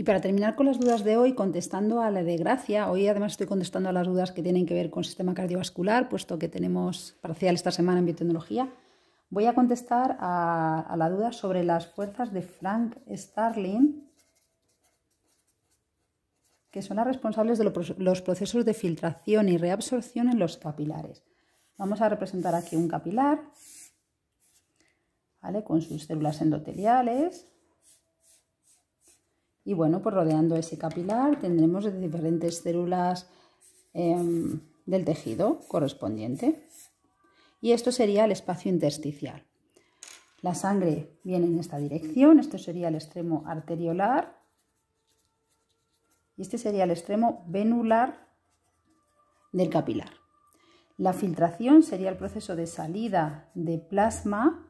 Y para terminar con las dudas de hoy, contestando a la de Gracia, hoy además estoy contestando a las dudas que tienen que ver con sistema cardiovascular, puesto que tenemos parcial esta semana en biotecnología, voy a contestar a, la duda sobre las fuerzas de Frank Starling, que son las responsables de los procesos de filtración y reabsorción en los capilares. Vamos a representar aquí un capilar, con sus células endoteliales, y bueno, pues rodeando ese capilar tendremos diferentes células em, del tejido correspondiente. Y esto sería el espacio intersticial. La sangre viene en esta dirección, esto sería el extremo arteriolar. Y este sería el extremo venular del capilar. La filtración sería el proceso de salida de plasma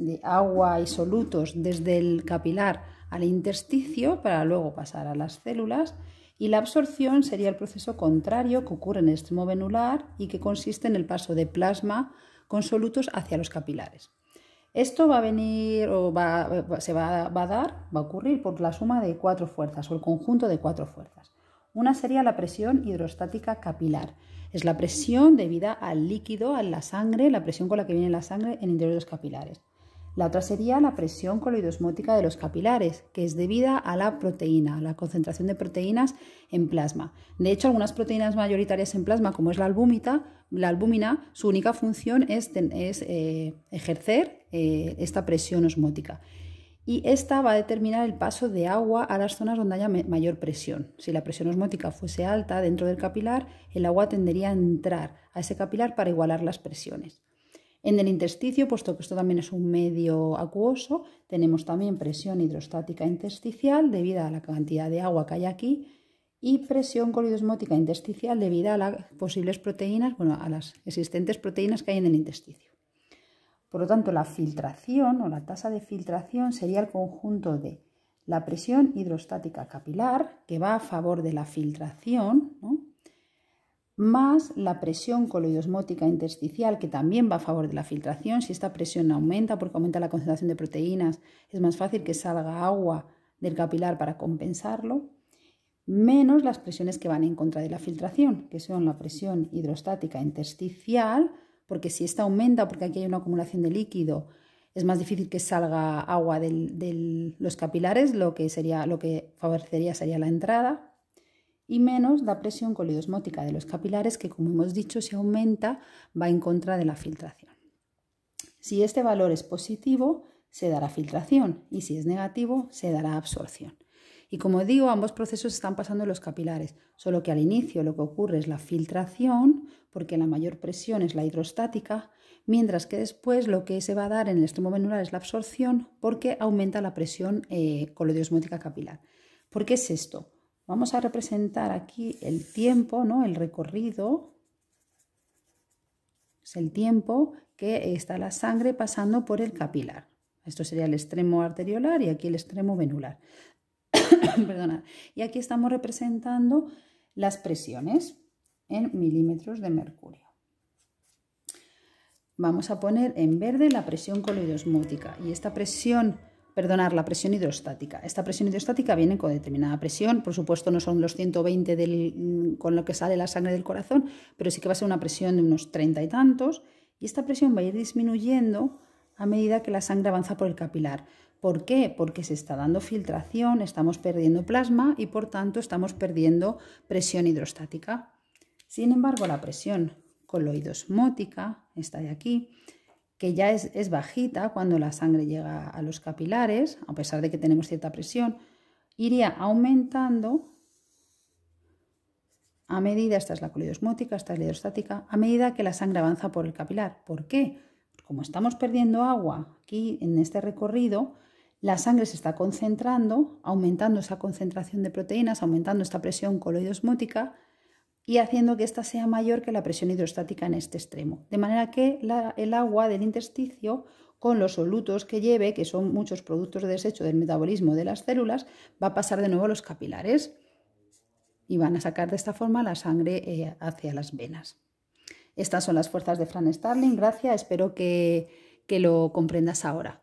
de agua y solutos desde el capilar al intersticio para luego pasar a las células y la absorción sería el proceso contrario que ocurre en el extremo venular y que consiste en el paso de plasma con solutos hacia los capilares. Esto va a venir o se va, a dar, va a ocurrir por la suma de cuatro fuerzas o el conjunto de cuatro fuerzas. Una sería la presión hidrostática capilar. Es la presión debida al líquido, a la sangre, la presión con la que viene la sangre en interior de los capilares. La otra sería la presión coloidosmótica de los capilares, que es debida a la proteína, a la concentración de proteínas en plasma. De hecho, algunas proteínas mayoritarias en plasma, como es la albúmina, la albúmina su única función es, eh, ejercer eh, esta presión osmótica. Y esta va a determinar el paso de agua a las zonas donde haya mayor presión. Si la presión osmótica fuese alta dentro del capilar, el agua tendería a entrar a ese capilar para igualar las presiones. En el intersticio, puesto que esto también es un medio acuoso, tenemos también presión hidrostática intersticial debido a la cantidad de agua que hay aquí y presión colidosmótica intersticial debido a las posibles proteínas, bueno, a las existentes proteínas que hay en el intersticio. Por lo tanto, la filtración o la tasa de filtración sería el conjunto de la presión hidrostática capilar, que va a favor de la filtración, ¿no? más la presión coloidosmótica intersticial, que también va a favor de la filtración. Si esta presión aumenta porque aumenta la concentración de proteínas, es más fácil que salga agua del capilar para compensarlo, menos las presiones que van en contra de la filtración, que son la presión hidrostática intersticial, porque si esta aumenta porque aquí hay una acumulación de líquido, es más difícil que salga agua de los capilares, lo que, sería, lo que favorecería sería la entrada y menos la presión colidosmótica de los capilares que, como hemos dicho, si aumenta va en contra de la filtración. Si este valor es positivo, se dará filtración y si es negativo, se dará absorción. Y como digo, ambos procesos están pasando en los capilares, solo que al inicio lo que ocurre es la filtración, porque la mayor presión es la hidrostática, mientras que después lo que se va a dar en el extremo venular es la absorción, porque aumenta la presión eh, capilar. ¿Por qué es esto? Vamos a representar aquí el tiempo, ¿no? El recorrido. Es el tiempo que está la sangre pasando por el capilar. Esto sería el extremo arteriolar y aquí el extremo venular. Y aquí estamos representando las presiones en milímetros de mercurio. Vamos a poner en verde la presión coloidosmótica y esta presión perdonar la presión hidrostática. Esta presión hidrostática viene con determinada presión, por supuesto no son los 120 mm, con lo que sale la sangre del corazón, pero sí que va a ser una presión de unos 30 y tantos, y esta presión va a ir disminuyendo a medida que la sangre avanza por el capilar. ¿Por qué? Porque se está dando filtración, estamos perdiendo plasma y por tanto estamos perdiendo presión hidrostática. Sin embargo, la presión coloidosmótica, esta de aquí, que ya es, bajita cuando la sangre llega a los capilares, a pesar de que tenemos cierta presión, iría aumentando a medida, esta es la esta es la hidrostática, a medida que la sangre avanza por el capilar. ¿Por qué? Pues como estamos perdiendo agua aquí en este recorrido, la sangre se está concentrando, aumentando esa concentración de proteínas, aumentando esta presión coloidosmótica y haciendo que ésta sea mayor que la presión hidrostática en este extremo. De manera que el agua del intersticio con los solutos que lleve, que son muchos productos de desecho del metabolismo de las células, va a pasar de nuevo a los capilares y van a sacar de esta forma la sangre eh, hacia las venas. Estas son las fuerzas de Fran Starling. Gracias, espero que lo comprendas ahora.